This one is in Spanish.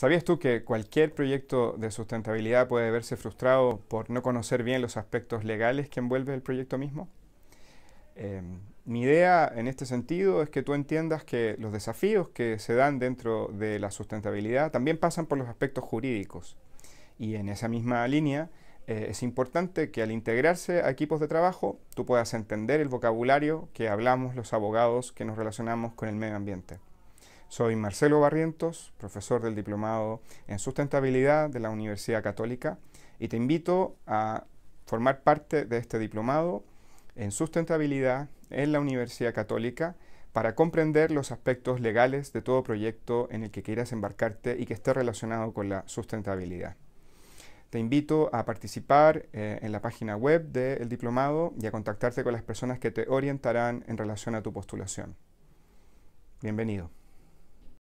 ¿Sabías tú que cualquier proyecto de sustentabilidad puede verse frustrado por no conocer bien los aspectos legales que envuelve el proyecto mismo? Em, mi idea en este sentido es que tú entiendas que los desafíos que se dan dentro de la sustentabilidad también pasan por los aspectos jurídicos. Y en esa misma línea eh, es importante que al integrarse a equipos de trabajo tú puedas entender el vocabulario que hablamos los abogados que nos relacionamos con el medio ambiente. Soy Marcelo Barrientos, profesor del Diplomado en Sustentabilidad de la Universidad Católica y te invito a formar parte de este Diplomado en Sustentabilidad en la Universidad Católica para comprender los aspectos legales de todo proyecto en el que quieras embarcarte y que esté relacionado con la sustentabilidad. Te invito a participar eh, en la página web del diplomado y a contactarte con las personas que te orientarán en relación a tu postulación. Bienvenido.